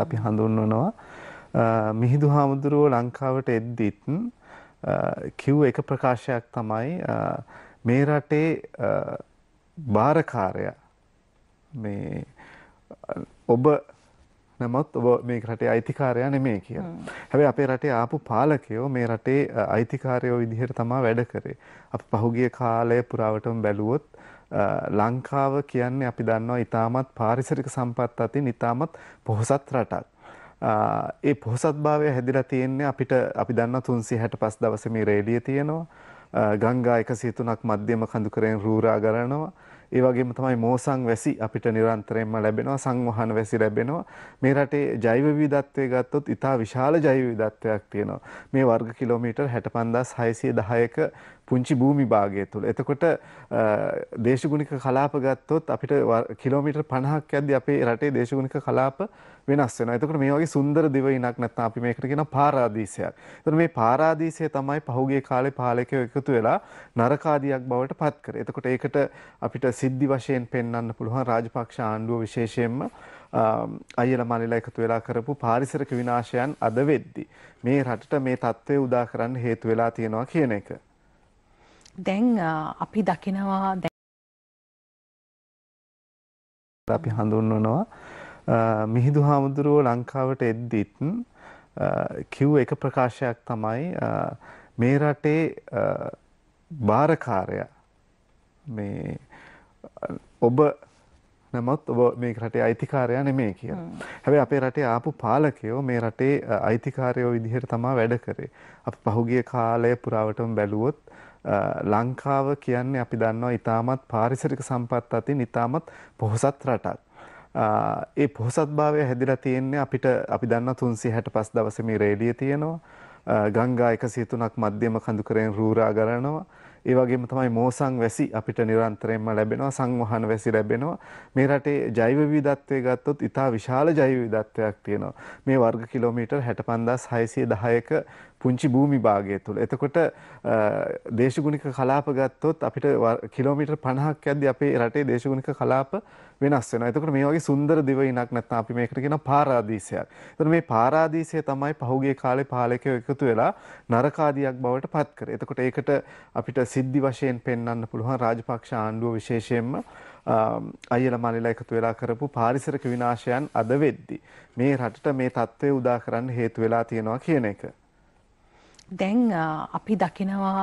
අපි හඳුන්වනවා මිහිඳු හාමුදුරුවෝ ලංකාවට එද්දිත් කිව් එක ප්‍රකාශයක් තමයි මේ රටේ බාරකාරයා මේ ඔබ නමුත් ඔබ මේ රටේ අයිතිකාරයා නෙමෙයි කියලා. හැබැයි අපේ රටේ ආපු පාලකයෝ මේ රටේ අයිතිකාරයෝ විදිහට තමයි වැඩ කරේ. අපි පහුගිය කාලය පුරාවටම බැලුවොත් ලංකාව කියන්නේ අපි දන්නවා ඉතාමත් පාරිසරික සම්පත් අතින් ඉතාමත් පොහොසත් රටක්. ඒ පොහොසත් භාවය හැදිලා තියෙන්නේ අපිට අපි දන්න 365 දවසේ මේ රේලිය තියෙනවා. ගංගා 103ක් මධ්‍යම කඳුකරෙන් රූරා ගලනවා. ඒ වගේම තමයි මෝසන් වැසි අපිට නිරන්තරයෙන්ම ලැබෙනවා සංවහන වැසි ලැබෙනවා මේ රටේ ජෛව විවිධත්වය ගත්තොත් ඉතා විශාල ජෛව විවිධත්වයක් තියෙනවා මේ වර්ග කිලෝමීටර් 65610ක පුංචි භූමි භාගය තුළ. එතකොට දේශගුණික කලාප ගත්තොත් අපිට කිලෝමීටර් 50ක් යද්දී අපේ රටේ දේශගුණික කලාප වෙනස් වෙනවා. එතකොට මේ වගේ සුන්දර දිවයිනක් නැත්නම් අපි මේකට කියනවා පාරාදීසයක්. එතකොට මේ පාරාදීසය තමයි පහුගිය කාලේ පාලකයෝ එකතු වෙලා නරකාදියක් බවට පත් කරේ. එතකොට ඒකට අපිට සිද්ධි වශයෙන් පෙන්වන්න පුළුවන් රාජපක්ෂ ආණ්ඩුව විශේෂයෙන්ම අයියලා මල්ලිලා එකතු වෙලා කරපු පාරිසරික විනාශයන් අද වෙද්දි මේ රටට මේ தત્ත්වය උදා කරන්න හේතු වෙලා තියෙනවා කියන එක. දැන් අපි දකිනවා අපි හඳුන්වනවා මිහිඳු හාමුදුරුව ලංකාවට එද්දිත් කිව් එක ප්‍රකාශයක් තමයි මේ රටේ භාරකාරයා මේ ඔබ නමුත් ඔබ මේ රටේ අයිතිකාරයා නෙමෙයි කියලා. හැබැයි අපේ රටේ ආපු පාලකයෝ මේ රටේ අයිතිකාරයෝ විදිහට තමයි වැඩ කරේ. අපි පහුගිය කාලය පුරාවටම බැලුවොත් ලංකාව කියන්නේ අපි දන්නවා ඊටමත් පාරිසරික සම්පත් අතින් ඊටමත් පොහොසත් රටක්. ඒ පොහොසත් භාවය හැදිලා තියෙන්නේ අපිට අපි දන්න 365 දවසේ මේ රේලිය තියෙනවා. ගංගා 103ක් මධ්‍යම කඳුකරෙන් රූරා ගලනවා. ඒ වගේම තමයි මෝසන් වැසි අපිට නිරන්තරයෙන්ම ලැබෙනවා සංවහන වැසි ලැබෙනවා මේ රටේ ජෛව විවිධත්වය ගත්තොත් ඉතා විශාල ජෛව විවිධත්වයක් තියෙනවා මේ වර්ග කිලෝමීටර් 65610ක පුංචි භූමි භාගය තුළ. එතකොට දේශගුණික කලාප ගත්තොත් අපිට කිලෝමීටර් 50ක් යද්දී අපේ රටේ දේශගුණික කලාප වෙනස් වෙනවා. එතකොට මේ වගේ සුන්දර දිවයිනක් නැත්නම් අපි මේකට කියන පාරාදීසයක්. එතකොට මේ පාරාදීසය තමයි පහුගිය කාලේ පාලකයෝ එකතු වෙලා නරකාදියක් බවට පත් කරේ. එතකොට ඒකට අපිට සිද්ධි වශයෙන් පෙන්වන්න පුළුවන් රාජපක්ෂ ආණ්ඩුව විශේෂයෙන්ම අයියලා මල්ලිලා එකතු වෙලා කරපු පාරිසරික විනාශයන් අද වෙද්දි මේ රටට මේ தત્ත්වය උදා කරන්න හේතු වෙලා තියෙනවා කියන එක. දැන් අපි දකිනවා